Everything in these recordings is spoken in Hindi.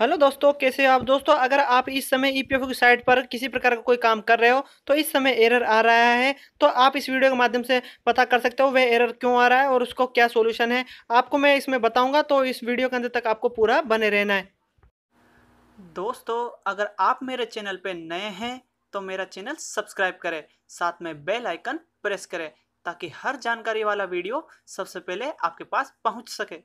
हेलो दोस्तों कैसे हो आप दोस्तों अगर आप इस समय ईपीएफओ e की साइट पर किसी प्रकार का कोई काम कर रहे हो तो इस समय एरर आ रहा है तो आप इस वीडियो के माध्यम से पता कर सकते हो वह एरर क्यों आ रहा है और उसको क्या सॉल्यूशन है आपको मैं इसमें बताऊंगा तो इस वीडियो के अंदर तक आपको पूरा बने रहना है दोस्तों अगर आप मेरे चैनल पर नए हैं तो मेरा चैनल सब्सक्राइब करें साथ में बेल आइकन प्रेस करें ताकि हर जानकारी वाला वीडियो सबसे पहले आपके पास पहुँच सके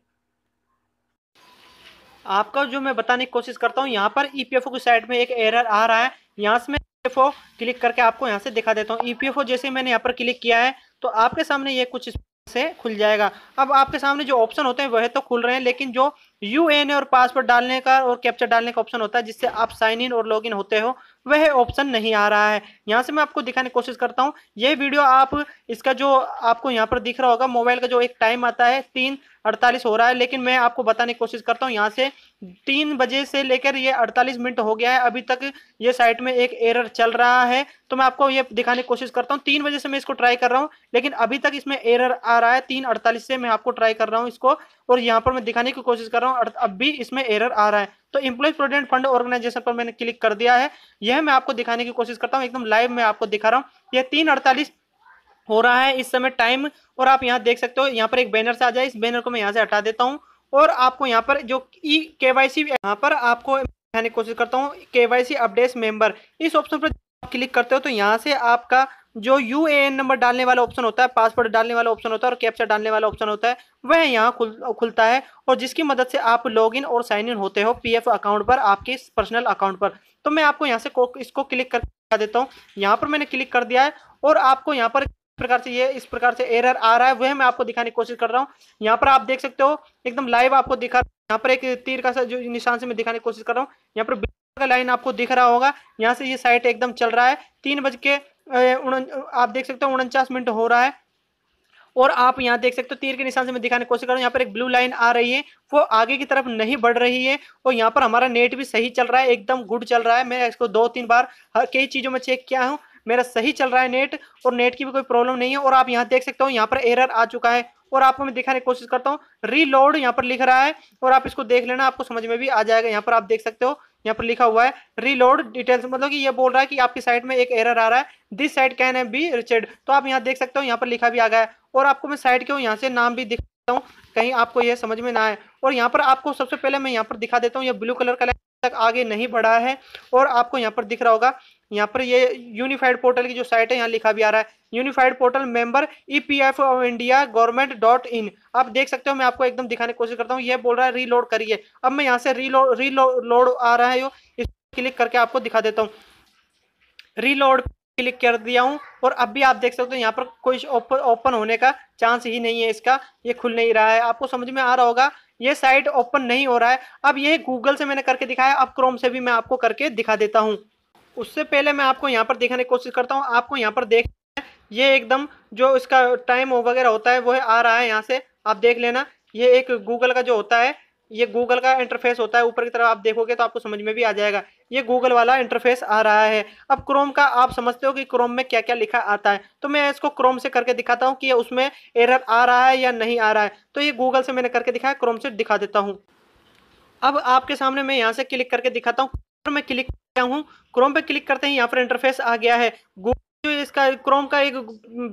आपका जो मैं बताने की कोशिश करता हूँ यहाँ पर ई e की साइड में एक एरर आ रहा है यहाँ से मैं ई e क्लिक करके आपको यहाँ से दिखा देता हूँ ई e जैसे मैंने यहाँ पर क्लिक किया है तो आपके सामने ये कुछ से खुल जाएगा अब आपके सामने जो ऑप्शन होते हैं वह तो खुल रहे हैं लेकिन जो यू एन और पासवर्ड डालने का और कैप्चर डालने का ऑप्शन होता है जिससे आप साइन इन और लॉग इन होते हो वह ऑप्शन नहीं आ रहा है यहाँ से मैं आपको दिखाने की कोशिश करता हूँ ये वीडियो आप इसका जो आपको यहाँ पर दिख रहा होगा मोबाइल का जो एक टाइम आता है तीन अड़तालीस हो रहा है लेकिन मैं आपको बताने की कोशिश करता हूँ यहाँ से तीन बजे से लेकर ये 48 मिनट हो गया है अभी तक ये साइट में एक एरर चल रहा है तो मैं आपको ये दिखाने की कोशिश करता हूँ तीन बजे से मैं इसको ट्राई कर रहा हूँ लेकिन अभी तक इसमें एरर आ रहा है तीन अड़तालीस से मैं आपको ट्राई कर रहा हूँ इसको और यहाँ पर मैं दिखाने की कोशिश कर रहा हूँ अब भी इसमें एरर आ रहा है तो इम्प्लॉय प्रोविडेंट फंड ऑर्गेनाइजेशन पर मैंने क्लिक कर दिया है यह मैं आपको दिखाने की कोशिश करता हूँ एकदम लाइव में आपको दिखा रहा हूँ यह तीन अड़तालीस हो रहा है इस समय टाइम और आप यहाँ देख सकते हो यहाँ पर एक बैनर से आ जाए इस बैनर को मैं यहाँ से हटा देता हूँ और आपको यहाँ पर जो ई के वाई सी यहाँ पर आपको दिखाने की कोशिश करता हूँ K Y C updates member इस ऑप्शन पर क्लिक करते हो तो यहाँ से आपका जो यू ए एन नंबर डालने वाला ऑप्शन होता है पासवर्ड डालने वाला ऑप्शन होता है और कैप्चर डालने वाला ऑप्शन होता है वह यहाँ खुल खुलता है और जिसकी मदद से आप लॉगिन और साइन इन होते हो पीएफ अकाउंट पर आपके पर्सनल अकाउंट पर तो मैं आपको यहाँ से इसको क्लिक कर देता हूँ यहाँ पर मैंने क्लिक कर दिया है और आपको यहाँ पर प्रकार से ये इस प्रकार से एरर आ रहा है वह मैं आपको दिखाने की कोशिश कर रहा हूँ यहाँ पर आप देख सकते हो एकदम लाइव आपको दिखा यहाँ पर एक तीर का जो निशान से मैं दिखाने की कोशिश कर रहा हूँ यहाँ पर का लाइन आपको दिख रहा होगा यहाँ से ये साइट एकदम चल रहा है तीन बज के आप देख सकते हो उनचास मिनट हो रहा है और आप यहाँ देख सकते हो तीर के निशान से मैं दिखाने की कोशिश कर रहा हूँ यहाँ पर एक ब्लू लाइन आ रही है वो आगे की तरफ नहीं बढ़ रही है और यहाँ पर हमारा नेट भी सही चल रहा है एकदम गुड चल रहा है मैं इसको दो तीन बार कई चीज़ों में चेक किया हूँ मेरा सही चल रहा है नेट और नेट की भी कोई प्रॉब्लम नहीं है और आप यहाँ देख सकते हो यहाँ पर एरर आ चुका है और आपको मैं दिखाने की कोशिश करता हूँ रीलोड यहाँ पर लिख रहा है और आप इसको देख लेना आपको समझ में भी आ जाएगा यहाँ पर आप देख सकते हो यहाँ पर लिखा हुआ है रीलोड डिटेल्स मतलब कि ये बोल रहा है कि आपकी साइट में एक एरर आ रहा है दिस साइट कैन है बी रिचेड तो आप यहाँ देख सकते हो यहाँ पर लिखा भी आ गया है और आपको मैं साइट के यहाँ से नाम भी दिखाता हूँ कहीं आपको यह समझ में ना आए और यहाँ पर आपको सबसे पहले मैं यहाँ पर दिखा देता हूँ ये ब्लू कलर का तक आगे नहीं बढ़ा है और आपको यहाँ पर दिख रहा होगा यहाँ पर ये यूनिफाइड पोर्टल की जो साइट है यहाँ लिखा भी आ रहा है unified portal member E P F of India government dot in आप देख सकते हो मैं आपको एकदम दिखाने की कोशिश करता हूँ ये बोल रहा है रीलोड करिए अब मैं यहाँ से रीलोड रीलोड आ रहा है इस क्लिक करके आपको दिखा देता हूँ रीलोड क्लिक कर दिया हूँ और अब भी आप देख सकते हो यहाँ पर कोई ओपन होने का चांस ही नहीं है इसका ये खुल नहीं रहा है आपको समझ में आ रहा होगा ये साइट ओपन नहीं हो रहा है अब ये गूगल से मैंने करके दिखाया अब क्रोम से भी मैं आपको करके दिखा देता हूँ उससे पहले मैं आपको यहाँ पर दिखाने की कोशिश करता हूँ आपको यहाँ पर देख ये एकदम जो इसका टाइम वगैरह होता है है आ रहा है यहाँ से आप देख लेना ये एक गूगल का जो होता है ये गूगल का इंटरफेस होता है ऊपर की तरफ आप देखोगे तो आपको समझ में भी आ जाएगा ये गूगल वाला इंटरफेस आ रहा है अब क्रोम का आप समझते हो कि क्रोम में क्या क्या लिखा आता है तो मैं इसको क्रोम से करके दिखाता हूँ कि उसमें एरर आ रहा है या नहीं आ रहा है तो ये गूगल से मैंने करके दिखाया क्रोम से दिखा देता हूँ अब आपके सामने मैं यहाँ से क्लिक करके दिखाता हूँ मैं क्लिक हूँ क्रोम पे क्लिक करते हैं यहाँ पर इंटरफेस आ गया है जो इसका क्रोम का एक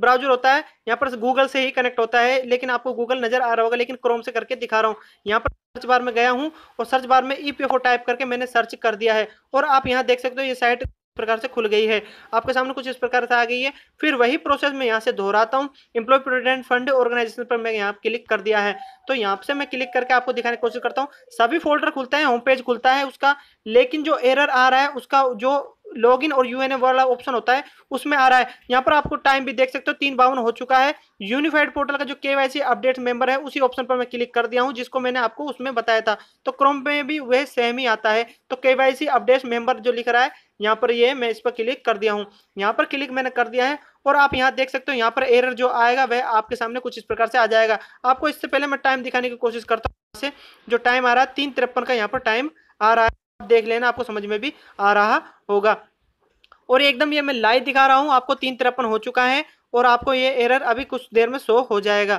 ब्राउजर होता है यहाँ पर गूगल से ही कनेक्ट होता है लेकिन आपको गूगल नजर आ रहा होगा लेकिन क्रोम से करके दिखा रहा हूँ यहाँ पर सर्च बार में गया हूँ और सर्च बार में ई टाइप करके मैंने सर्च कर दिया है और आप यहाँ देख सकते हो ये साइट प्रकार से खुल गई है आपके सामने कुछ इस प्रकार से आ गई है फिर वही प्रोसेस मैं यहाँ से दोहराता हूँ इम्प्लॉय प्रोविडेंट फंड ऑर्गेनाइजेशन पर मैं यहाँ क्लिक कर दिया है तो यहाँ से मैं क्लिक करके आपको दिखाने की कोशिश करता हूँ सभी फोल्डर खुलते हैं होम पेज खुलता है उसका लेकिन जो एरर आ रहा है उसका जो लॉग इन और यूएनए वाला ऑप्शन होता है उसमें आ रहा है यहाँ पर आपको टाइम भी देख सकते हो तीन बावन हो चुका है यूनिफाइड पोर्टल का जो सी अपडेट मेंबर है उसी ऑप्शन पर मैं क्लिक कर दिया हूँ जिसको मैंने आपको उसमें बताया था तो क्रोम में भी वह सेम ही आता है तो केवाईसी अपडेट मेंबर जो लिख रहा है यहाँ पर ये मैं इस पर क्लिक कर दिया हूँ यहाँ पर क्लिक मैंने कर दिया है और आप यहाँ देख सकते हो यहाँ पर एरर जो आएगा वह आपके सामने कुछ इस प्रकार से आ जाएगा आपको इससे पहले मैं टाइम दिखाने की कोशिश करता हूँ से जो टाइम आ रहा है तीन तिरपन का यहाँ पर टाइम आ रहा है देख लेना आपको समझ में भी आ रहा होगा और एकदम ये मैं लाइव दिखा रहा हूँ आपको तीन तिरपन हो चुका है और आपको ये एरर अभी कुछ देर में शो हो जाएगा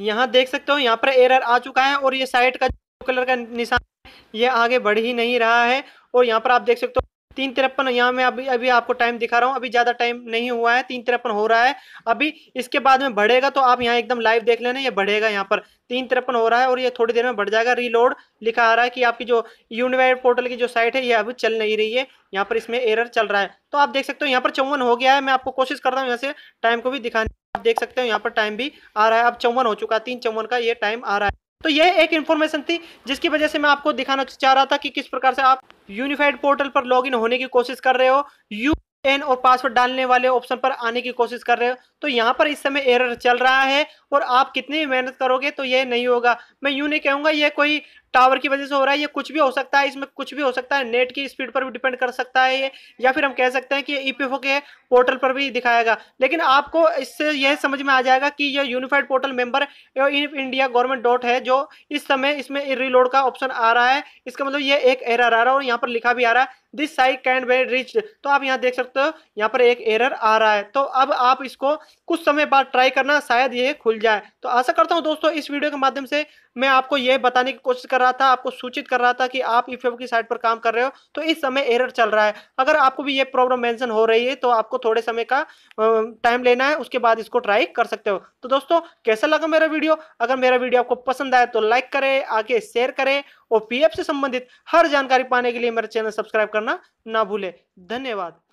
यहाँ देख सकते हो यहाँ पर एरर आ चुका है और ये साइड का कलर का निशान ये आगे बढ़ ही नहीं रहा है और यहाँ पर आप देख सकते हो तीन तिरपन यहाँ में अभी अभी आपको टाइम दिखा रहा हूँ अभी ज़्यादा टाइम नहीं हुआ है तीन तिरपन हो रहा है अभी इसके बाद में बढ़ेगा तो आप यहाँ एकदम लाइव देख लेना ये बढ़ेगा यहाँ पर तीन तिरपन हो रहा है और ये थोड़ी देर में बढ़ जाएगा रीलोड लिखा आ रहा है कि आपकी जो यूनिवाइड पोर्टल की जो साइट है ये अभी चल नहीं रही है यहाँ पर इसमें एरर चल रहा है तो आप देख सकते हो यहाँ पर चौवन हो गया है मैं आपको कोशिश करता हूँ यहाँ से टाइम को भी दिखाने आप देख सकते हो यहाँ पर टाइम भी आ रहा है अब चौवन हो चुका है तीन चौवन का ये टाइम आ रहा है तो यह एक इन्फॉर्मेशन थी जिसकी वजह से मैं आपको दिखाना चाह रहा था कि किस प्रकार से आप यूनिफाइड पोर्टल पर लॉगिन होने की कोशिश कर रहे हो यू एन और पासवर्ड डालने वाले ऑप्शन पर आने की कोशिश कर रहे हो तो यहाँ पर इस समय एरर चल रहा है और आप कितनी मेहनत करोगे तो ये नहीं होगा मैं यूँ नहीं कहूँगा ये कोई टावर की वजह से हो रहा है ये कुछ भी हो सकता है इसमें कुछ भी हो सकता है नेट की स्पीड पर भी डिपेंड कर सकता है ये या फिर हम कह सकते हैं कि ई e के पोर्टल पर भी दिखाएगा लेकिन आपको इससे यह समझ में आ जाएगा कि यह unified portal member in India government dot है जो इस समय इसमें रीलोड का ऑप्शन आ रहा है इसका मतलब ये एक एरर आ रहा है और यहाँ पर लिखा भी आ रहा है this site can be reach तो आप यहाँ देख सकते हो यहाँ पर एक एरर आ रहा है तो अब आप इसको कुछ समय बाद ट्राई करना शायद ये खुल जाए तो आशा करता हूँ दोस्तों इस वीडियो के माध्यम से मैं आपको ये बताने की कोशिश कर रहा था आपको सूचित कर रहा था कि आप ई e की साइट पर काम कर रहे हो तो इस समय एरर चल रहा है अगर आपको भी ये प्रॉब्लम मेंशन हो रही है तो आपको थोड़े समय का टाइम लेना है उसके बाद इसको ट्राई कर सकते हो तो दोस्तों कैसा लगा मेरा वीडियो अगर मेरा वीडियो आपको पसंद आया तो लाइक करें आगे शेयर करें और पी से संबंधित हर जानकारी पाने के लिए मेरा चैनल सब्सक्राइब करना ना भूलें धन्यवाद